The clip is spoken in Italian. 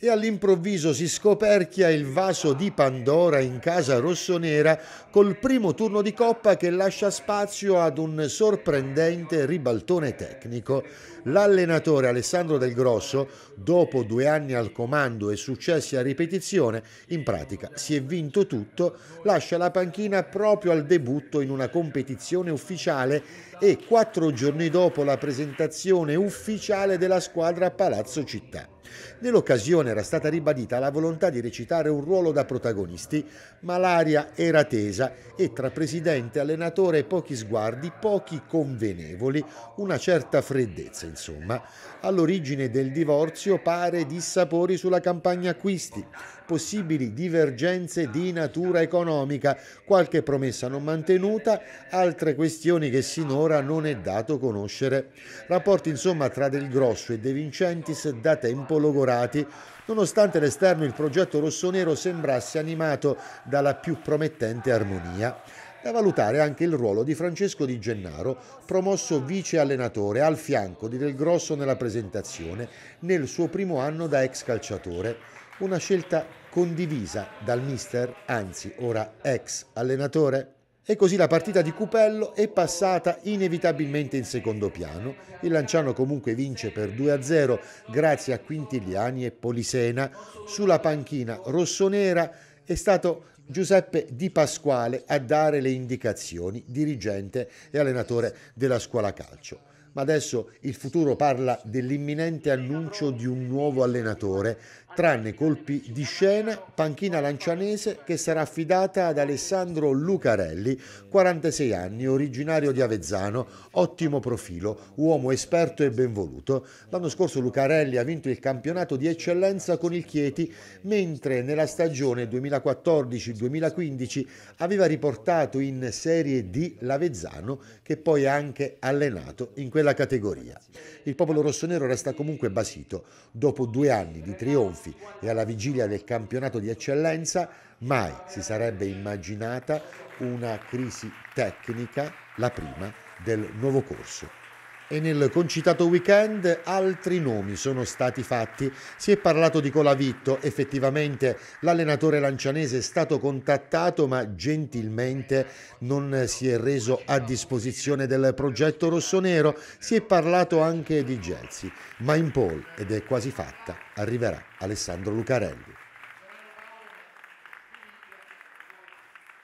e all'improvviso si scoperchia il vaso di Pandora in casa rossonera col primo turno di coppa che lascia spazio ad un sorprendente ribaltone tecnico. L'allenatore Alessandro Del Grosso, dopo due anni al comando e successi a ripetizione, in pratica si è vinto tutto, lascia la panchina proprio al debutto in una competizione ufficiale e quattro giorni dopo la presentazione ufficiale della squadra a Palazzo Città. Nell'occasione era stata ribadita la volontà di recitare un ruolo da protagonisti, ma l'aria era tesa e tra presidente e allenatore pochi sguardi, pochi convenevoli, una certa freddezza insomma. All'origine del divorzio pare dissapori sulla campagna acquisti, possibili divergenze di natura economica, qualche promessa non mantenuta, altre questioni che sinora non è dato conoscere. Rapporti insomma tra Del Grosso e De Vincentis da tempo logorati, nonostante all'esterno il progetto rossonero sembrasse animato dalla più promettente armonia. Da valutare anche il ruolo di Francesco Di Gennaro, promosso vice allenatore al fianco di Del Grosso nella presentazione, nel suo primo anno da ex calciatore. Una scelta condivisa dal mister, anzi ora ex allenatore. E così la partita di Cupello è passata inevitabilmente in secondo piano. Il Lanciano comunque vince per 2-0 grazie a Quintiliani e Polisena. Sulla panchina rossonera è stato Giuseppe Di Pasquale a dare le indicazioni, dirigente e allenatore della scuola calcio. Ma adesso il futuro parla dell'imminente annuncio di un nuovo allenatore tranne colpi di scena, panchina lancianese che sarà affidata ad Alessandro Lucarelli, 46 anni, originario di Avezzano, ottimo profilo, uomo esperto e benvoluto. L'anno scorso Lucarelli ha vinto il campionato di eccellenza con il Chieti, mentre nella stagione 2014-2015 aveva riportato in Serie D l'Avezzano, che poi ha anche allenato in quella categoria. Il popolo rossonero resta comunque basito. Dopo due anni di trionfi Schiaffi e alla vigilia del campionato di eccellenza, mai si sarebbe immaginata una crisi tecnica, la prima del nuovo corso. E nel concitato weekend altri nomi sono stati fatti. Si è parlato di Colavitto, effettivamente l'allenatore lancianese è stato contattato ma gentilmente non si è reso a disposizione del progetto rossonero. Si è parlato anche di Gelsi, ma in pole, ed è quasi fatta, arriverà Alessandro Lucarelli.